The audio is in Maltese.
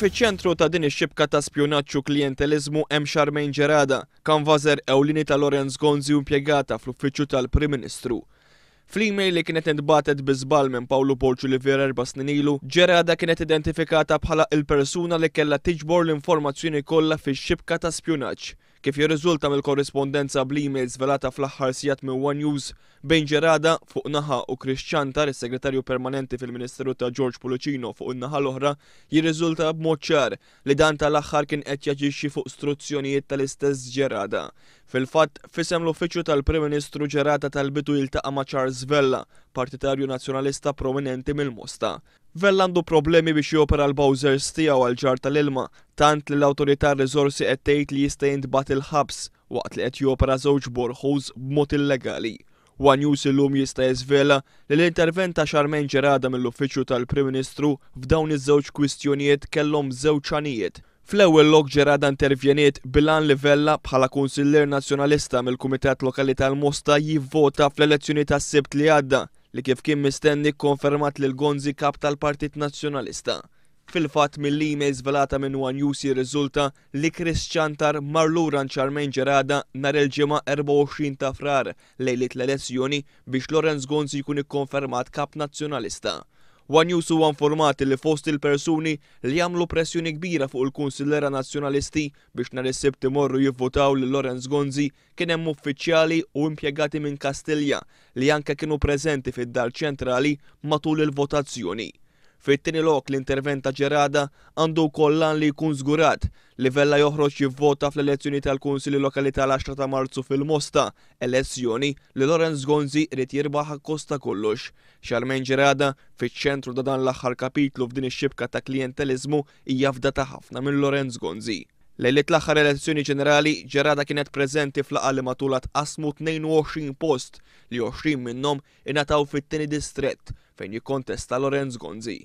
Fiċ-ċentru ta' din ix-xibka ta' spjonaċċu klientelizmu hemm Charmaine Ġerada, kanvażer ewlini ta' Lorenz Gonzi impjegata fl-uffiċċju tal-Prim Ministru. Fl-email li kienet intbatet żball minn Paolo Porċu li vera erba' snin ilu, Ġerada kienet identifikata bħala il-persuna li kellha tiġbor l-informazzjoni kollha fix-xibka ta' spjunaġġ kif jirriżulta mill-korrispondenza bl-emails velata fl-aħħar sijat minn One News bejn Ġerada fuq naħa u Krixċantar, is-segretarju permanenti fil-Ministeru ta' George Pulucino fuq in-naħa l-oħra, jirriżulta b'mod ċar li dan tal-aħħar kien qed jaġixxi fuq struzzjonijiet tal-istess Ġerada. Fil-fatt, fisem l-uffiċju tal-Prim Ministru ġerata tal-bidu jiltaqa' ma' Charles Vella, partitarju nazzjonalista prominenti mill-Mosta. Vella għandu problemi biex jopera l-Bowsers tiegħu għal ġar tal-ilma, tant li l-awtorità riżorsi qed tgħid li jista' bat il-ħabs waqt li qed jopera żewġ borħuż b'mod illegali. One News illum jista' jiżvela li l-intervent ta' xarmen Ġerada mill-uffiċju tal-Prim Ministru f'dawn iż-żewġ kwistjonijiet kellhom żewġ anijiet Fl-ewwel lok ġerada intervjeniet bilan livella bħala kunsiller nazzjonalista mill-Kumitat Lokali tal-Mosta jivvota fl-elezzjoni tas-sibt li għadda li kif kien mistenni konfermat lil Gonzi kap tal-Partit Nazzjonalista. Fil-fatt mill-emails velata minn One News jirriżulta li Chris Chantar marluran ċarmen ġerada nar il-ġimgħa 24 ta' frar lejlit l-elezzjoni biex Lorenz Gonzi jkun ikkonfermat kap nazzjonalista. One News huwa informati li fost il-persuni li jagħmlu pressjoni kbira fuq il-Kunsillera Nazzjonalisti biex nhar is jivvotaw lil Lorenz Gonzi kien hemm uffiċjali u impjegati minn Kastilja li anke kienu preżenti fid-dar ċentrali matul il-votazzjoni. Fit-tieni lok l-intervent ta' Ġerada għandu kollan li jkun żgurat. vella joħroġ jivvota fl-elezzjoni tal kunsilli Lokali tal-10 ta' Marzu fil-Mosta, elezzjoni li Lorenz Gonzi rid jirbaħ kosta kollox. Xarmen Ġerada fiċ-ċentru ta' dan l-aħħar kapitlu f'din ix-xibka ta' klientelizmu hija fdata ħafna minn Lorenz Gonzi. Lejlit l aħħar elezzjoni ġenerali ġerada kienet prezenti fl-aqqa li matulat qasmu 22 post li 20 minnom inataw fit-tini distrett fejn jikontesta Lorenz Gonzi.